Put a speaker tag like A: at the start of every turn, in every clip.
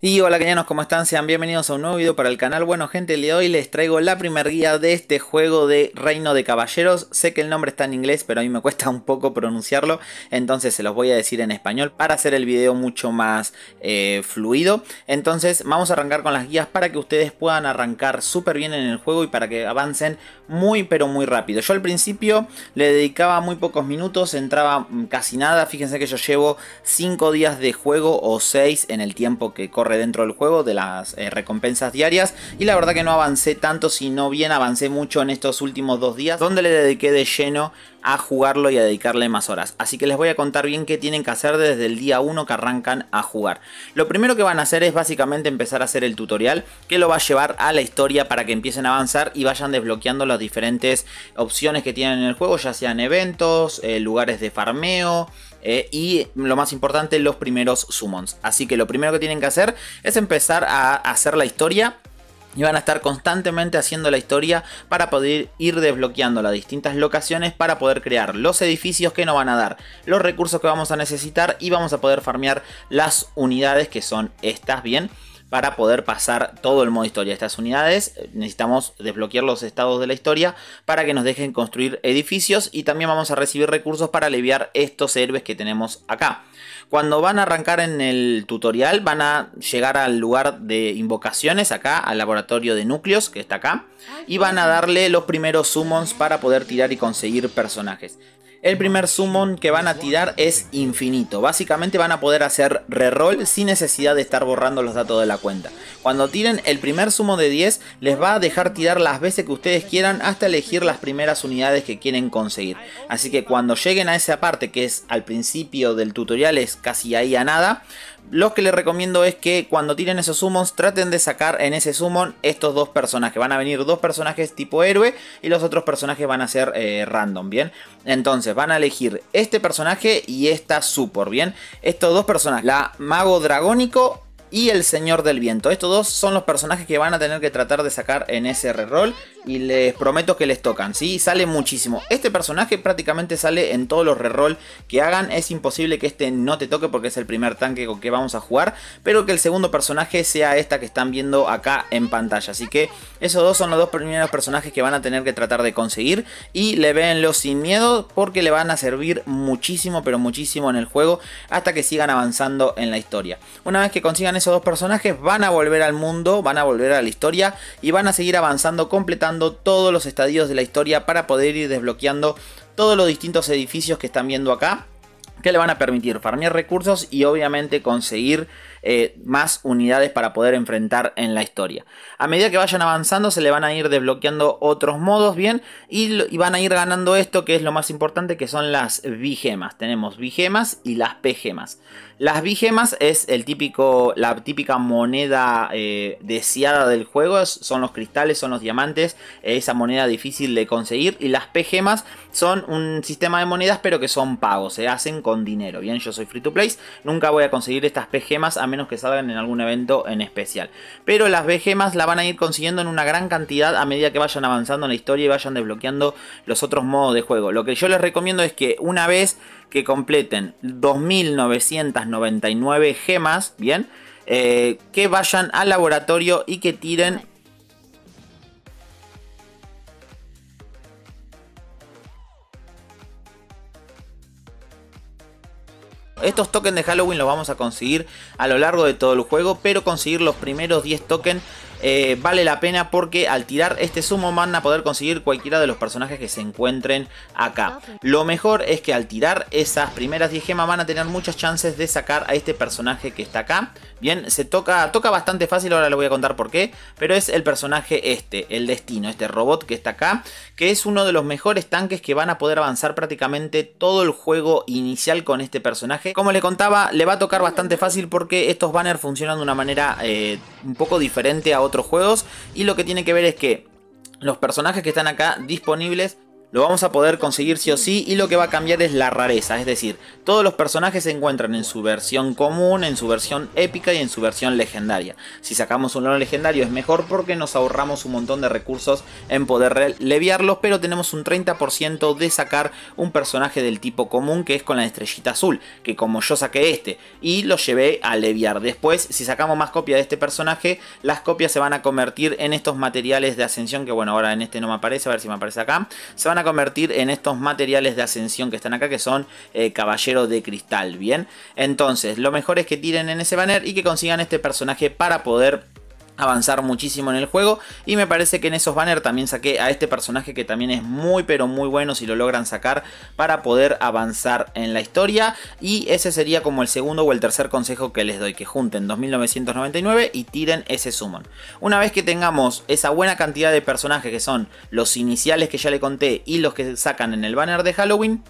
A: Y hola cañanos, ¿cómo están? Sean bienvenidos a un nuevo video para el canal. Bueno gente, el día de hoy les traigo la primer guía de este juego de Reino de Caballeros. Sé que el nombre está en inglés, pero a mí me cuesta un poco pronunciarlo, entonces se los voy a decir en español para hacer el video mucho más eh, fluido. Entonces vamos a arrancar con las guías para que ustedes puedan arrancar súper bien en el juego y para que avancen muy pero muy rápido. Yo al principio le dedicaba muy pocos minutos, entraba mm, casi nada. Fíjense que yo llevo 5 días de juego o 6 en el tiempo que corre dentro del juego, de las eh, recompensas diarias. Y la verdad que no avancé tanto, sino bien avancé mucho en estos últimos dos días, donde le dediqué de lleno a jugarlo y a dedicarle más horas. Así que les voy a contar bien qué tienen que hacer desde el día 1 que arrancan a jugar. Lo primero que van a hacer es básicamente empezar a hacer el tutorial que lo va a llevar a la historia para que empiecen a avanzar y vayan desbloqueando las diferentes opciones que tienen en el juego, ya sean eventos, eh, lugares de farmeo, eh, y lo más importante, los primeros summons. Así que lo primero que tienen que hacer es empezar a hacer la historia y van a estar constantemente haciendo la historia para poder ir desbloqueando las distintas locaciones para poder crear los edificios que nos van a dar, los recursos que vamos a necesitar y vamos a poder farmear las unidades que son estas, bien para poder pasar todo el modo historia de estas unidades. Necesitamos desbloquear los estados de la historia para que nos dejen construir edificios y también vamos a recibir recursos para aliviar estos héroes que tenemos acá. Cuando van a arrancar en el tutorial van a llegar al lugar de invocaciones, acá al laboratorio de núcleos que está acá, y van a darle los primeros summons para poder tirar y conseguir personajes. El primer summon que van a tirar es infinito. Básicamente van a poder hacer reroll sin necesidad de estar borrando los datos de la cuenta. Cuando tiren el primer summon de 10 les va a dejar tirar las veces que ustedes quieran hasta elegir las primeras unidades que quieren conseguir. Así que cuando lleguen a esa parte que es al principio del tutorial es casi ahí a nada, lo que les recomiendo es que cuando tiren esos summons traten de sacar en ese summon estos dos personajes. Van a venir dos personajes tipo héroe y los otros personajes van a ser eh, random, ¿bien? Entonces van a elegir este personaje y esta support, ¿bien? Estos dos personajes, la mago dragónico y el señor del viento. Estos dos son los personajes que van a tener que tratar de sacar en ese reroll y les prometo que les tocan, ¿sí? Sale muchísimo. Este personaje prácticamente sale en todos los reroll que hagan. Es imposible que este no te toque porque es el primer tanque con que vamos a jugar. Pero que el segundo personaje sea esta que están viendo acá en pantalla. Así que esos dos son los dos primeros personajes que van a tener que tratar de conseguir. Y le los sin miedo porque le van a servir muchísimo, pero muchísimo en el juego. Hasta que sigan avanzando en la historia. Una vez que consigan esos dos personajes van a volver al mundo, van a volver a la historia. Y van a seguir avanzando completando todos los estadios de la historia para poder ir desbloqueando todos los distintos edificios que están viendo acá que le van a permitir farmear recursos y obviamente conseguir eh, más unidades para poder enfrentar en la historia. A medida que vayan avanzando se le van a ir desbloqueando otros modos, bien, y, van a ir ganando esto que es lo más importante que son las bigemas. Tenemos bigemas y las pgemas Las bigemas es el típico, la típica moneda eh, deseada del juego, son los cristales, son los diamantes, eh, esa moneda difícil de conseguir y las pgemas son un sistema de monedas pero que son pagos, se hacen con dinero. Bien, yo soy free to play, nunca voy a conseguir estas pgemas a que salgan en algún evento en especial. Pero las B gemas la van a ir consiguiendo en una gran cantidad a medida que vayan avanzando en la historia y vayan desbloqueando los otros modos de juego. Lo que yo les recomiendo es que una vez que completen 2999 gemas, bien, eh, que vayan al laboratorio y que tiren Estos tokens de Halloween los vamos a conseguir a lo largo de todo el juego, pero conseguir los primeros 10 tokens eh, vale la pena porque al tirar este sumo van a poder conseguir cualquiera de los personajes que se encuentren acá. Lo mejor es que al tirar esas primeras 10 gemas van a tener muchas chances de sacar a este personaje que está acá. Bien, se toca, toca bastante fácil, ahora le voy a contar por qué, pero es el personaje este, el destino, este robot que está acá, que es uno de los mejores tanques que van a poder avanzar prácticamente todo el juego inicial con este personaje. Como le contaba, le va a tocar bastante fácil porque estos banners funcionan de una manera eh, un poco diferente a otros juegos. Y lo que tiene que ver es que los personajes que están acá disponibles lo vamos a poder conseguir sí o sí y lo que va a cambiar es la rareza, es decir, todos los personajes se encuentran en su versión común, en su versión épica y en su versión legendaria. Si sacamos un loro legendario es mejor porque nos ahorramos un montón de recursos en poder leviarlos, pero tenemos un 30% de sacar un personaje del tipo común que es con la estrellita azul, que como yo saqué este y lo llevé a leviar. Después, si sacamos más copias de este personaje, las copias se van a convertir en estos materiales de ascensión que bueno, ahora en este no me aparece, a ver si me aparece acá. Se van a convertir en estos materiales de ascensión que están acá, que son eh, caballero caballeros de cristal, ¿bien? Entonces, lo mejor es que tiren en ese banner y que consigan este personaje para poder avanzar muchísimo en el juego y me parece que en esos banners también saqué a este personaje que también es muy pero muy bueno si lo logran sacar para poder avanzar en la historia y ese sería como el segundo o el tercer consejo que les doy que junten 2999 y tiren ese summon una vez que tengamos esa buena cantidad de personajes que son los iniciales que ya le conté y los que sacan en el banner de Halloween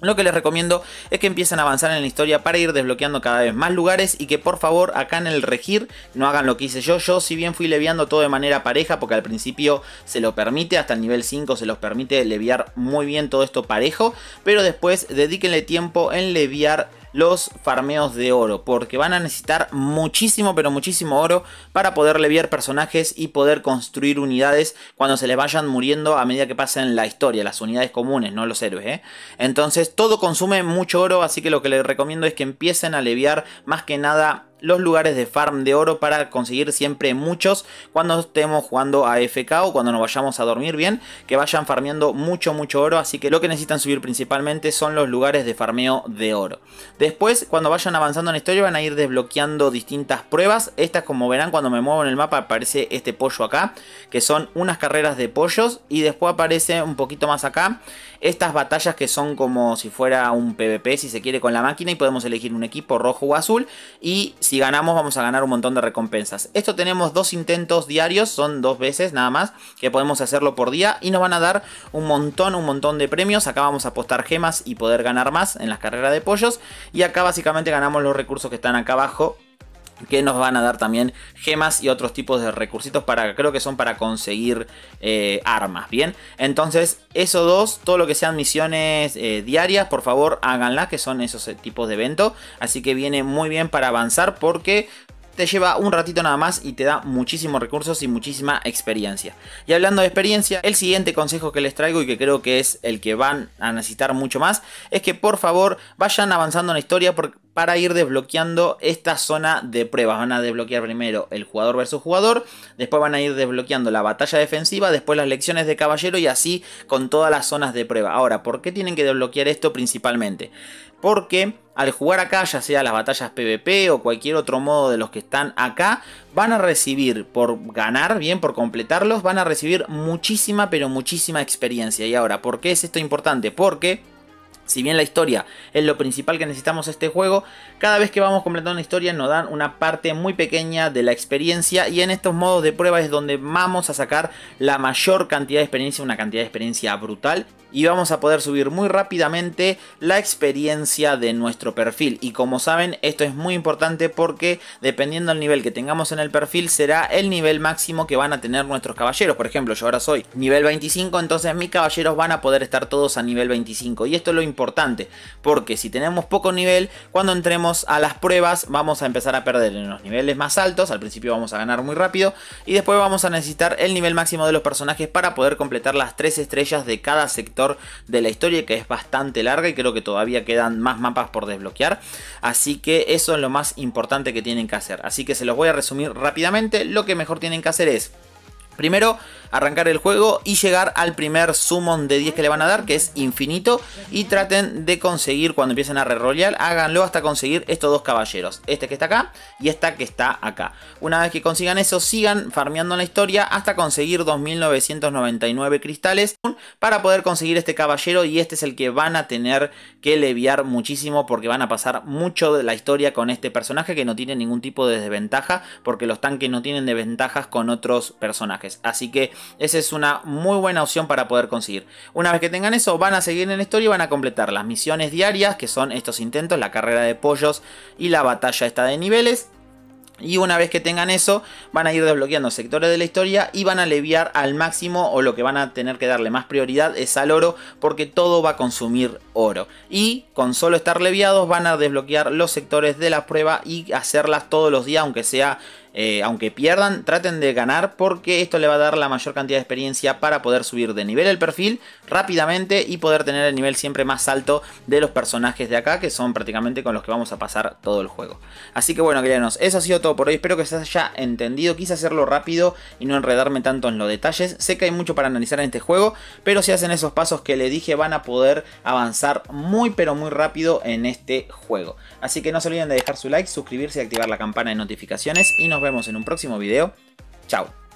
A: lo que les recomiendo es que empiecen a avanzar en la historia para ir desbloqueando cada vez más lugares y que por favor acá en el regir no hagan lo que hice yo. Yo si bien fui leviando todo de manera pareja porque al principio se lo permite, hasta el nivel 5 se los permite leviar muy bien todo esto parejo, pero después dedíquenle tiempo en leviar los farmeos de oro, porque van a necesitar muchísimo, pero muchísimo oro para poder leviar personajes y poder construir unidades cuando se les vayan muriendo a medida que pasen la historia, las unidades comunes, no los héroes. ¿eh? Entonces todo consume mucho oro, así que lo que les recomiendo es que empiecen a leviar más que nada los lugares de farm de oro para conseguir siempre muchos cuando estemos jugando a FK o cuando nos vayamos a dormir bien, que vayan farmeando mucho mucho oro, así que lo que necesitan subir principalmente son los lugares de farmeo de oro. Después, cuando vayan avanzando en esto historia van a ir desbloqueando distintas pruebas, estas como verán cuando me muevo en el mapa aparece este pollo acá, que son unas carreras de pollos y después aparece un poquito más acá estas batallas que son como si fuera un PvP, si se quiere, con la máquina y podemos elegir un equipo rojo o azul. Y si ganamos vamos a ganar un montón de recompensas. Esto tenemos dos intentos diarios, son dos veces nada más, que podemos hacerlo por día y nos van a dar un montón, un montón de premios. Acá vamos a apostar gemas y poder ganar más en las carreras de pollos. Y acá básicamente ganamos los recursos que están acá abajo que nos van a dar también gemas y otros tipos de recursos. para, creo que son para conseguir eh, armas, ¿bien? Entonces, esos dos, todo lo que sean misiones eh, diarias, por favor háganlas, que son esos eh, tipos de eventos. Así que viene muy bien para avanzar porque te lleva un ratito nada más y te da muchísimos recursos y muchísima experiencia. Y hablando de experiencia, el siguiente consejo que les traigo y que creo que es el que van a necesitar mucho más, es que por favor vayan avanzando en la historia porque para ir desbloqueando esta zona de pruebas. Van a desbloquear primero el jugador versus jugador, después van a ir desbloqueando la batalla defensiva, después las lecciones de caballero y así con todas las zonas de prueba. Ahora, ¿por qué tienen que desbloquear esto principalmente? Porque al jugar acá, ya sea las batallas PvP o cualquier otro modo de los que están acá, van a recibir por ganar, bien, por completarlos, van a recibir muchísima, pero muchísima experiencia. Y ahora, ¿por qué es esto importante? Porque si bien la historia es lo principal que necesitamos este juego, cada vez que vamos completando una historia nos dan una parte muy pequeña de la experiencia y en estos modos de prueba es donde vamos a sacar la mayor cantidad de experiencia, una cantidad de experiencia brutal y vamos a poder subir muy rápidamente la experiencia de nuestro perfil y como saben esto es muy importante porque dependiendo del nivel que tengamos en el perfil será el nivel máximo que van a tener nuestros caballeros por ejemplo yo ahora soy nivel 25 entonces mis caballeros van a poder estar todos a nivel 25 y esto lo importante, porque si tenemos poco nivel, cuando entremos a las pruebas vamos a empezar a perder en los niveles más altos, al principio vamos a ganar muy rápido, y después vamos a necesitar el nivel máximo de los personajes para poder completar las tres estrellas de cada sector de la historia, que es bastante larga y creo que todavía quedan más mapas por desbloquear, así que eso es lo más importante que tienen que hacer, así que se los voy a resumir rápidamente, lo que mejor tienen que hacer es, primero, arrancar el juego y llegar al primer summon de 10 que le van a dar, que es infinito. Y traten de conseguir, cuando empiecen a rerollar, háganlo hasta conseguir estos dos caballeros. Este que está acá y esta que está acá. Una vez que consigan eso, sigan farmeando la historia hasta conseguir 2999 cristales para poder conseguir este caballero. Y este es el que van a tener que leviar muchísimo porque van a pasar mucho de la historia con este personaje que no tiene ningún tipo de desventaja porque los tanques no tienen desventajas con otros personajes. Así que esa es una muy buena opción para poder conseguir. Una vez que tengan eso, van a seguir en la historia y van a completar las misiones diarias, que son estos intentos, la carrera de pollos y la batalla esta de niveles. Y una vez que tengan eso, van a ir desbloqueando sectores de la historia y van a leviar al máximo o lo que van a tener que darle más prioridad es al oro porque todo va a consumir oro. Y con solo estar leviados van a desbloquear los sectores de la prueba y hacerlas todos los días, aunque sea eh, aunque pierdan, traten de ganar porque esto le va a dar la mayor cantidad de experiencia para poder subir de nivel el perfil rápidamente y poder tener el nivel siempre más alto de los personajes de acá, que son prácticamente con los que vamos a pasar todo el juego. Así que bueno, queridos, eso ha sido todo por hoy. Espero que se haya entendido. Quise hacerlo rápido y no enredarme tanto en los detalles. Sé que hay mucho para analizar en este juego, pero si hacen esos pasos que le dije van a poder avanzar muy pero muy rápido en este juego. Así que no se olviden de dejar su like, suscribirse y activar la campana de notificaciones y nos vemos vemos en un próximo video. Chao.